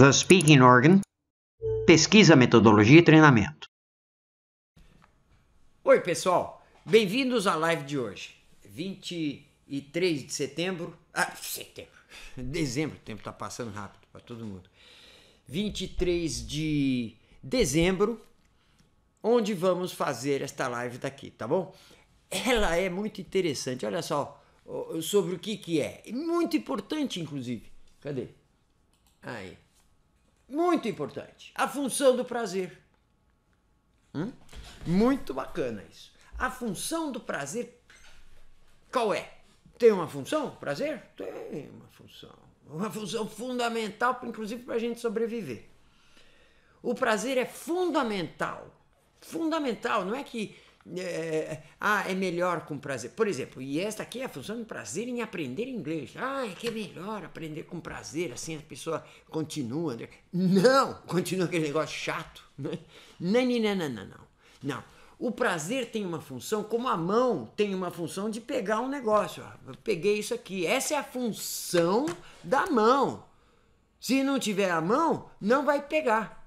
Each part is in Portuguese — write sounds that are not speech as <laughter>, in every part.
The Speaking Organ, Pesquisa, Metodologia e Treinamento. Oi, pessoal, bem-vindos à live de hoje, 23 de setembro. Ah, setembro, <laughs> dezembro, o tempo está passando rápido para todo mundo. 23 de dezembro, onde vamos fazer esta live daqui, tá bom? Ela é muito interessante, olha só, sobre o que, que é. Muito importante, inclusive. Cadê? Aí. Muito importante. A função do prazer. Hum? Muito bacana isso. A função do prazer, qual é? Tem uma função? Prazer? Tem uma função. Uma função fundamental, inclusive, para a gente sobreviver. O prazer é fundamental. Fundamental, não é que é, é, ah, é melhor com prazer. Por exemplo, e esta aqui é a função do prazer em aprender inglês. Ah, é que é melhor aprender com prazer, assim a pessoa continua. Né? Não, continua aquele negócio chato. Né? Não, não, não, não, não. Não. não. O prazer tem uma função, como a mão tem uma função de pegar um negócio. peguei isso aqui. Essa é a função da mão. Se não tiver a mão, não vai pegar.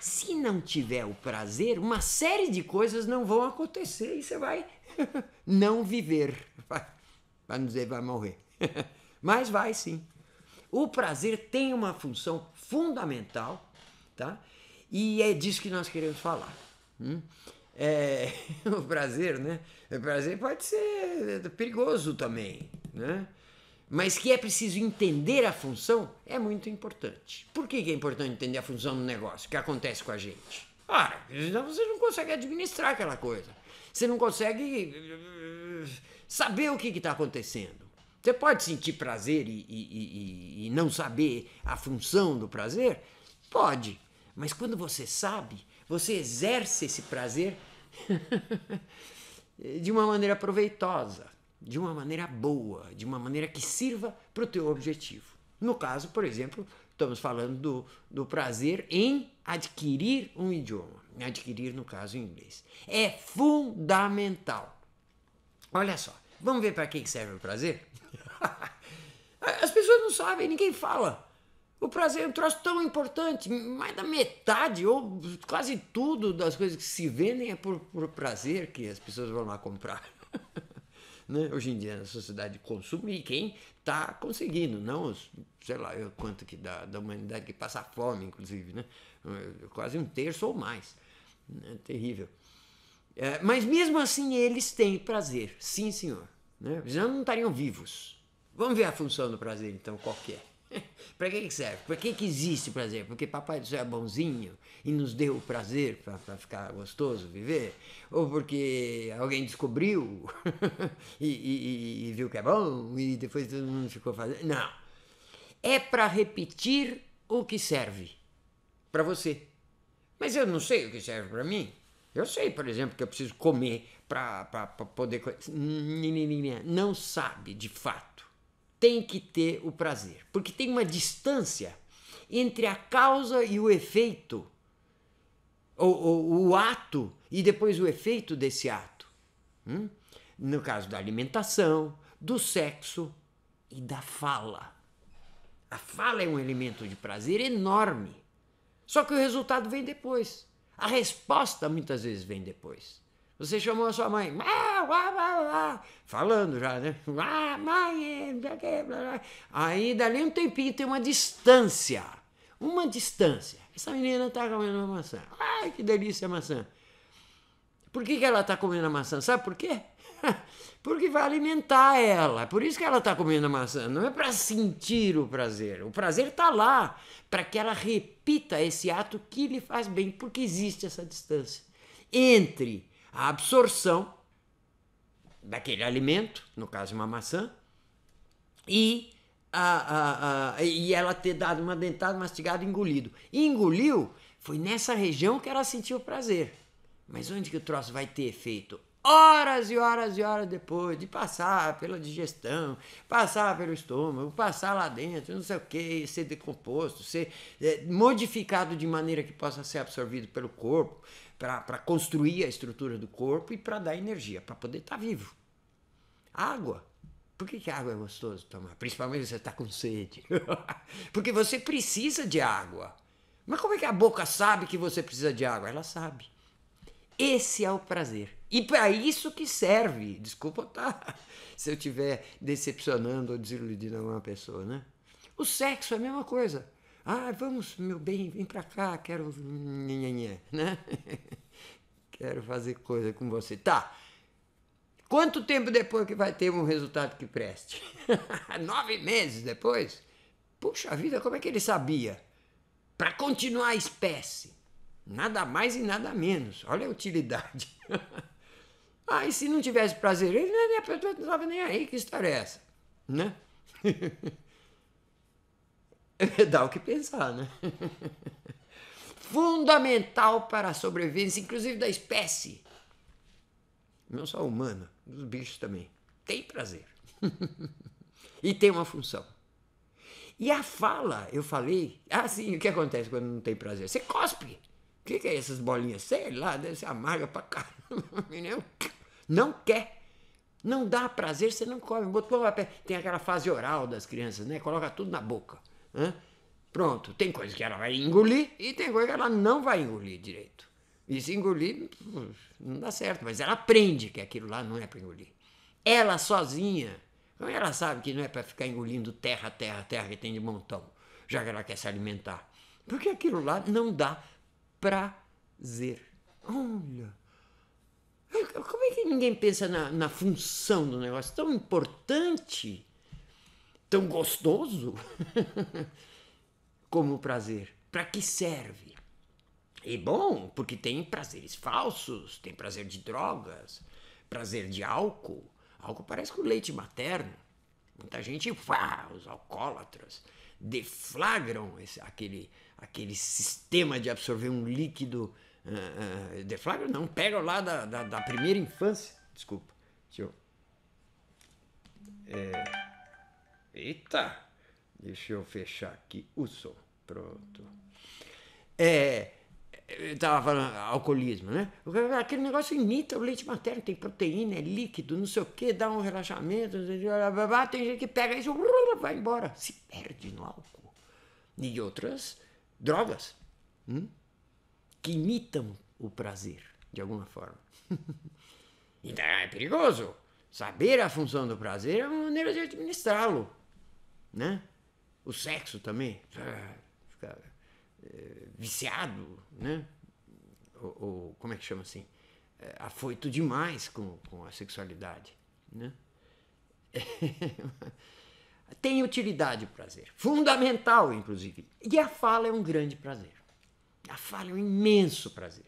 Se não tiver o prazer, uma série de coisas não vão acontecer e você vai <laughs> não viver. Vai, nos dizer, vai morrer. <laughs> Mas vai sim. O prazer tem uma função fundamental, tá? E é disso que nós queremos falar. Hum? É, <laughs> o prazer, né? O prazer pode ser perigoso também, né? mas que é preciso entender a função, é muito importante. Por que, é importante entender a função do negócio, O que acontece com a gente? Ora, senão você não consegue administrar aquela coisa. Você não consegue eh, saber o que está acontecendo. Você pode sentir prazer e, e, e, e não saber a função do prazer? Pode. Mas quando você sabe, você exerce esse prazer <laughs> de uma maneira proveitosa de uma maneira boa, de uma maneira que sirva para o teu objetivo. No caso, por exemplo, estamos falando do, do prazer em adquirir um idioma, adquirir, no caso, o inglês. É fundamental. Olha só, vamos ver para que serve o prazer? <laughs> As pessoas não sabem, ninguém fala. O prazer é um troço tão importante, mais da metade ou quase tudo das coisas que se vendem é por, por prazer que as pessoas vão lá comprar. <laughs> né? hoje em dia na sociedade de consumo, e quem está conseguindo, não os, sei lá, quanto que dá da humanidade que passa fome, inclusive, né? quase um terço ou mais. É terrível. É, mas mesmo assim eles têm prazer, sim senhor. Né? Eles não estariam vivos. Vamos ver a função do prazer então, qual que é para que, que serve? Para que, que existe prazer? Porque Papai do Céu é bonzinho e nos deu o prazer para ficar gostoso viver? Ou porque alguém descobriu e, e, e, viu que é bom e depois todo mundo ficou fazendo? Não. É para repetir o que serve para você. Mas eu não sei o que serve para mim. Eu sei, por exemplo, que eu preciso comer para poder. Não sabe de fato tem que ter o prazer, porque tem uma distância entre a causa e o efeito, ou, ou o ato e depois o efeito desse ato. Hum? No caso da alimentação, do sexo e da fala. A fala é um elemento de prazer enorme. Só que o resultado vem depois. A resposta muitas vezes vem depois. Você chamou a sua mãe. Falando já, né? mãe é, Aí dali um tempinho tem uma distância. Uma distância. Essa menina está comendo uma maçã. Ai, que delícia a maçã. Por que, que ela está comendo a maçã? Sabe por quê? <laughs> Porque vai alimentar ela. Por isso que ela está comendo a maçã. Não é para sentir o prazer. O prazer está lá para que ela repita esse ato que lhe faz bem, porque existe essa distância entre a absorção daquele alimento, no caso uma maçã, e, a, a, a, e ela ter dado uma dentada, mastigado, engolido. E engoliu, foi nessa região que ela sentiu prazer. Mas onde que o troço vai ter efeito? Horas e horas e horas depois de passar pela digestão, passar pelo estômago, passar lá dentro, não sei o que, ser decomposto, ser é, modificado de maneira que possa ser absorvido pelo corpo, para construir a estrutura do corpo e para dar energia, para poder estar tá vivo. Água. Por que, que água é gostoso tomar? Principalmente se você está com sede. <laughs> Porque você precisa de água. Mas como é que a boca sabe que você precisa de água? Ela sabe. Esse é o prazer. E para isso que serve. Desculpa tá, <laughs> se eu estiver decepcionando ou desiludindo alguma pessoa, né? O sexo é a mesma coisa. Ah, vamos, meu bem, vem para cá, quero. Né? <laughs> quero fazer coisa com você. Tá. Quanto tempo depois que vai ter um resultado que preste? <laughs> Nove meses depois? Puxa vida, como é que ele sabia? Para continuar a espécie. Nada mais e nada menos. Olha a utilidade. <laughs> ah, e se não tivesse prazer, ele não estava nem aí, que história é essa? Né? <laughs> Dá o que pensar, né? <laughs> Fundamental para a sobrevivência, inclusive da espécie. Não só humana, dos bichos também. Tem prazer. <laughs> e tem uma função. E a fala, eu falei, assim, sim, o que acontece quando não tem prazer? Você cospe. O que, que, é essas bolinhas? Sei lá, deve ser amarga pra caramba. Né? Não quer. Não dá prazer, você não come. Botou uma... Tem aquela fase oral das crianças, né? Coloca tudo na boca. Pronto, tem coisa que ela vai engolir e tem coisa que ela não vai engolir direito. E se engolir, não dá certo, mas ela aprende que aquilo lá não é para engolir. Ela sozinha, então ela sabe que não é para ficar engolindo terra, terra, terra que tem de montão, já que ela quer se alimentar. Porque aquilo lá não dá prazer. Olha. Como é que ninguém pensa na, na função do negócio tão importante? tão gostoso <laughs> como o prazer. Para que serve? E bom, porque tem prazeres falsos, tem prazer de drogas, prazer de álcool. Álcool parece com leite materno. Muita gente, uá, os alcoólatras, deflagram esse, aquele, aquele sistema de absorver um líquido. Uh, uh, deflagram não, pegam lá da, da, da primeira infância. Desculpa, deixa eu. É... Eita! Deixa eu fechar aqui o som. Pronto. É. Eu tava falando alcoolismo, né? Aquele negócio imita o leite materno, tem proteína, é líquido, não sei o que, dá um relaxamento, tem gente que pega isso, vai embora, se perde no álcool. E outras drogas hum? que imitam o prazer, de alguma forma. <laughs> então é perigoso. Saber a função do prazer é uma maneira de administrá-lo né? O sexo também, fica é, viciado, né? Ou, ou, como é que chama assim? É, afoito demais com, com a sexualidade, né? É, <laughs> tem utilidade o prazer, fundamental inclusive. E a fala é um grande prazer. A fala é um imenso prazer.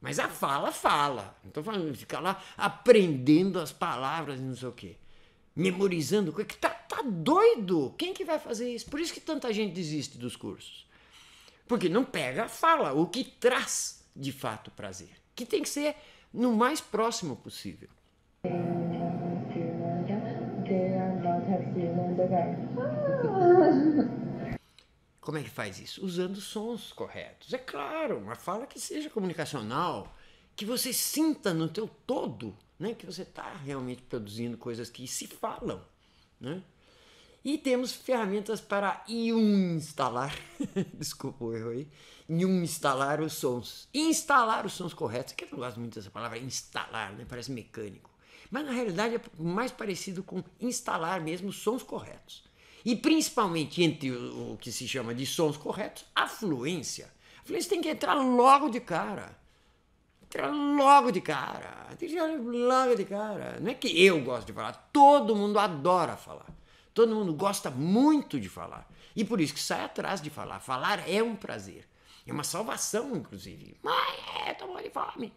Mas a fala fala. Não estou falando de ficar lá aprendendo as palavras e não sei o quê memorizando coisa, que tá, tá doido. Quem que vai fazer isso? Por isso que tanta gente desiste dos cursos. Porque não pega a fala, o que traz de fato prazer, que tem que ser no mais próximo possível. Como é que faz isso? Usando sons corretos. É claro, uma fala que seja comunicacional, que você sinta no teu todo né? que você está realmente produzindo coisas que se falam. Né? E temos ferramentas para instalar, <laughs> desculpa o erro aí, instalar os sons. Instalar os sons corretos, que eu não gosto muito dessa palavra instalar, né? parece mecânico. Mas na realidade é mais parecido com instalar mesmo sons corretos. E principalmente entre o, o que se chama de sons corretos, a fluência. A fluência tem que entrar logo de cara logo de cara. Logo de cara. Não é que eu gosto de falar, todo mundo adora falar. Todo mundo gosta muito de falar. E por isso que sai atrás de falar. Falar é um prazer. É uma salvação, inclusive. Mãe, é, tô morrendo de fome.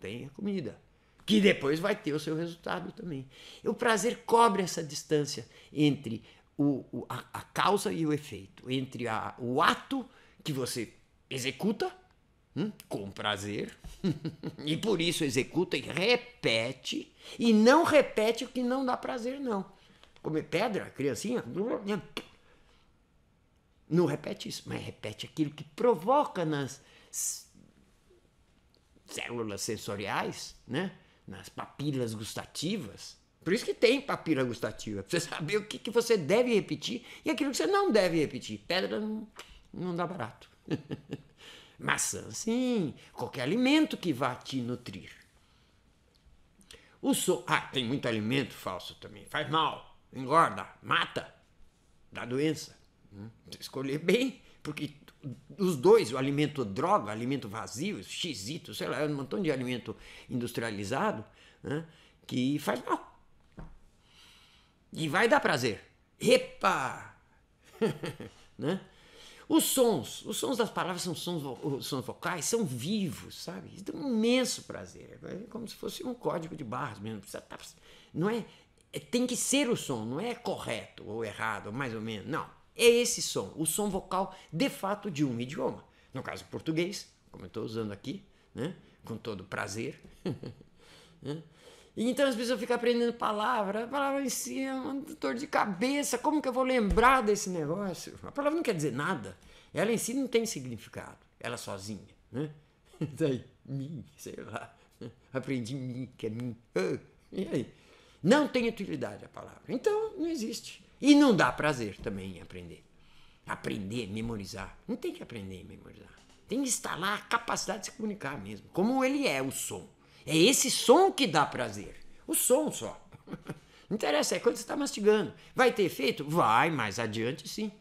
Tem a comida. Que depois vai ter o seu resultado também. E o prazer cobre essa distância entre o, o a, a, causa e o efeito. Entre a, o ato que você executa hum, com prazer <laughs> e por isso executa e repete e não repete o que não dá prazer não comer pedra criancinha não repete isso mas repete aquilo que provoca nas células sensoriais né nas papilas gustativas por isso que tem papila gustativa, pra você saber o que, que você deve repetir e aquilo que você não deve repetir. Pedra não, não dá barato. <laughs> Maçã, sim, qualquer alimento que vá te nutrir. O so... Ah, tem muito alimento falso também. Faz mal, engorda, mata, dá doença. Né? Escolher bem, porque os dois, o alimento droga, alimento vazio, xisito, sei lá, um montão de alimento industrializado, né, que faz mal. E vai dar prazer. Epa! <laughs> né? Os sons, os sons das palavras são sons, vo sons vocais, são vivos, sabe? Isso dá um imenso prazer. Né? É como se fosse um código de barras mesmo. Não tá, é, é, tem que ser o som, não é correto ou errado, ou mais ou menos. Não. É esse som, o som vocal de fato de um idioma. No caso português, como eu estou usando aqui, né? com todo prazer. <laughs> né? Então as pessoas ficam aprendendo palavra, a palavra em si é uma dor de cabeça. Como que eu vou lembrar desse negócio? A palavra não quer dizer nada. Ela em si não tem significado, ela sozinha, né? Daí, <laughs> mim, sei lá. Aprendi mim, que é mim. e aí? Não tem utilidade a palavra. Então, não existe. E não dá prazer também em aprender. Aprender, memorizar. Não tem que aprender e memorizar. Tem que instalar a capacidade de se comunicar mesmo, como ele é o som. É esse som que dá prazer. O som só. Não <laughs> interessa, é quando você está mastigando. Vai ter efeito? Vai, mais adiante sim.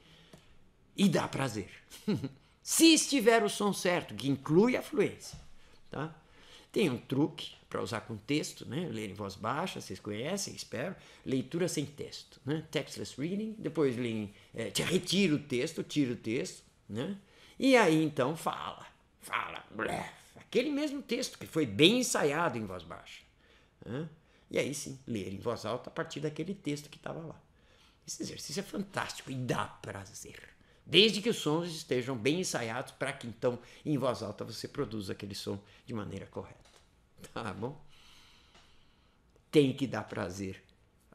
E dá prazer. <laughs> Se estiver o som certo, que inclui a fluência. Tá? Tem um truque para usar com texto, né? ler em voz baixa, vocês conhecem, espero. Leitura sem texto, né? textless reading. Depois leem, é, retira o texto, tira o texto. Né? E aí então fala, fala, blé, Aquele mesmo texto que foi bem ensaiado em voz baixa. Né? E aí sim, ler em voz alta a partir daquele texto que estava lá. Esse exercício é fantástico e dá prazer. Desde que os sons estejam bem ensaiados para que então, em voz alta, você produza aquele som de maneira correta. Tá bom? Tem que dar prazer.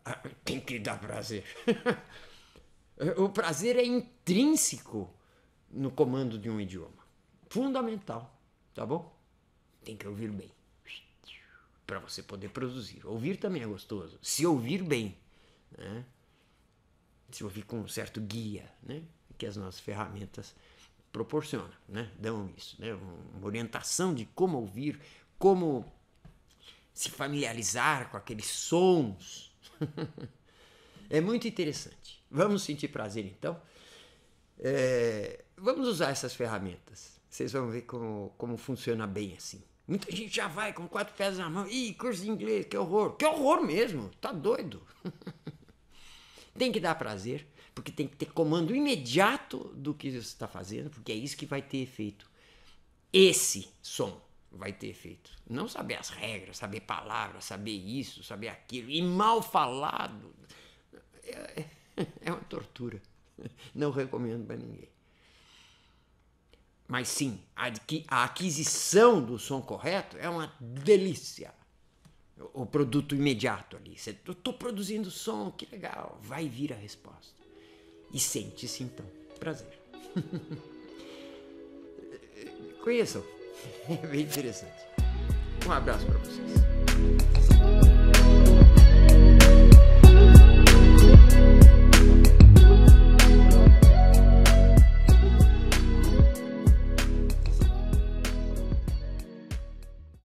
Ah, tem que dar prazer. <laughs> o prazer é intrínseco no comando de um idioma. Fundamental, tá bom? tem que ouvir bem para você poder produzir. Ouvir também é gostoso, se ouvir bem, né? se ouvir com um certo guia, né? que as nossas ferramentas proporcionam, né? dão isso, né? uma orientação de como ouvir, como se familiarizar com aqueles sons. <laughs> é muito interessante. Vamos sentir prazer então. É, vamos usar essas ferramentas. Vocês vão ver como, como funciona bem assim. Muita gente já vai com quatro pés na mão. Ih, curso de inglês, que horror. Que horror mesmo, tá doido. <laughs> tem que dar prazer, porque tem que ter comando imediato do que você está fazendo, porque é isso que vai ter efeito. Esse som vai ter efeito. Não saber as regras, saber palavras, saber isso, saber aquilo. E mal falado é, é, <laughs> é uma tortura. Não recomendo para ninguém. Mas sim, a aquisição do som correto é uma delícia. O produto imediato ali. Você, eu tô produzindo som, que legal. Vai vir a resposta. E sente-se então. Prazer. <laughs> Conheçam. <laughs> É bem interessante. Um abraço para vocês.